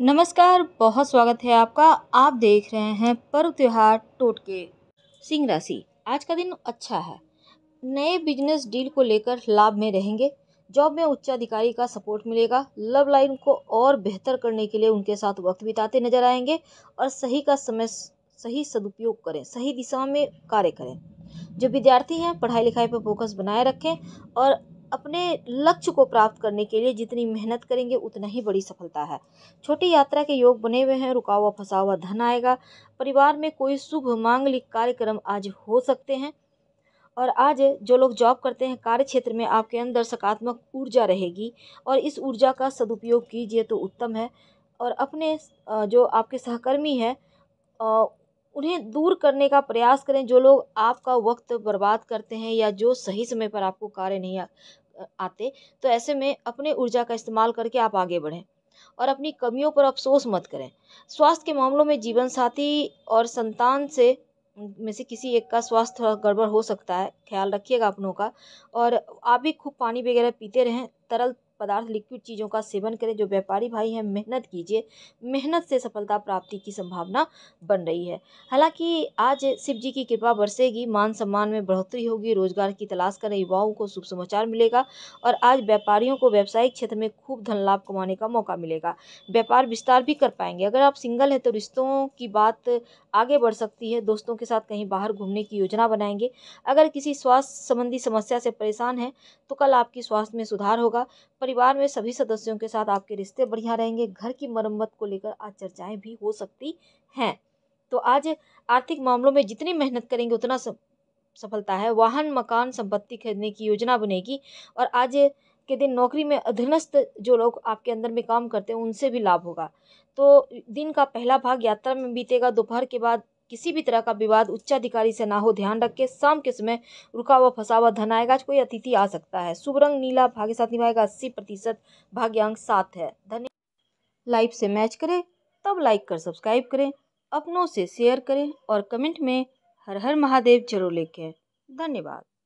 नमस्कार बहुत स्वागत है आपका आप देख रहे हैं पर्व त्यौहार टोटके सिंह राशि आज का दिन अच्छा है नए बिजनेस डील को लेकर लाभ में रहेंगे जॉब में उच्चाधिकारी का सपोर्ट मिलेगा लव लाइन को और बेहतर करने के लिए उनके साथ वक्त बिताते नजर आएंगे और सही का समय सही सदुपयोग करें सही दिशा में कार्य करें जो विद्यार्थी हैं पढ़ाई लिखाई पर फोकस बनाए रखें और अपने लक्ष्य को प्राप्त करने के लिए जितनी मेहनत करेंगे उतना ही बड़ी सफलता है छोटी यात्रा के योग बने हुए हैं रुका हुआ फंसा हुआ धन आएगा परिवार में कोई शुभ मांगलिक कार्यक्रम आज हो सकते हैं और आज जो लोग जॉब करते हैं कार्य क्षेत्र में आपके अंदर सकारात्मक ऊर्जा रहेगी और इस ऊर्जा का सदुपयोग कीजिए तो उत्तम है और अपने जो आपके सहकर्मी हैं उन्हें दूर करने का प्रयास करें जो लोग आपका वक्त बर्बाद करते हैं या जो सही समय पर आपको कार्य नहीं आते तो ऐसे में अपने ऊर्जा का इस्तेमाल करके आप आगे बढ़ें और अपनी कमियों पर अफसोस मत करें स्वास्थ्य के मामलों में जीवन साथी और संतान से में से किसी एक का स्वास्थ्य थोड़ा गड़बड़ हो सकता है ख्याल रखिएगा अपनों का और आप भी खूब पानी वगैरह पीते रहें तरल पदार्थ लिक्विड चीज़ों का सेवन करें जो व्यापारी भाई हैं मेहनत कीजिए मेहनत से सफलता प्राप्ति की संभावना बन रही है हालांकि आज शिव जी की कृपा बरसेगी मान सम्मान में बढ़ोतरी होगी रोजगार की तलाश करें युवाओं को शुभ समाचार मिलेगा और आज व्यापारियों को व्यावसायिक क्षेत्र में खूब धन लाभ कमाने का मौका मिलेगा व्यापार विस्तार भी कर पाएंगे अगर आप सिंगल हैं तो रिश्तों की बात आगे बढ़ सकती है दोस्तों के साथ कहीं बाहर घूमने की योजना बनाएंगे अगर किसी स्वास्थ्य संबंधी समस्या से परेशान हैं तो कल आपकी स्वास्थ्य में सुधार होगा पर परिवार में सभी सदस्यों के साथ आपके रिश्ते बढ़िया रहेंगे घर की मरम्मत को लेकर आज चर्चाएं भी हो सकती हैं तो आज आर्थिक मामलों में जितनी मेहनत करेंगे उतना सफलता है वाहन मकान संपत्ति खरीदने की योजना बनेगी और आज के दिन नौकरी में अधीनस्थ जो लोग आपके अंदर में काम करते हैं उनसे भी लाभ होगा तो दिन का पहला भाग यात्रा में बीतेगा दोपहर के बाद किसी भी तरह का विवाद उच्चाधिकारी से ना हो ध्यान रख के शाम के समय रुका हुआ फंसा हुआ आएगा कोई अतिथि आ सकता है शुभ रंग नीला भाग्य साथ निभाएगा अस्सी प्रतिशत भाग्यांक सात है धन्य लाइव से मैच करें तब लाइक कर सब्सक्राइब करें अपनों से शेयर करें और कमेंट में हर हर महादेव जरूर लिखें धन्यवाद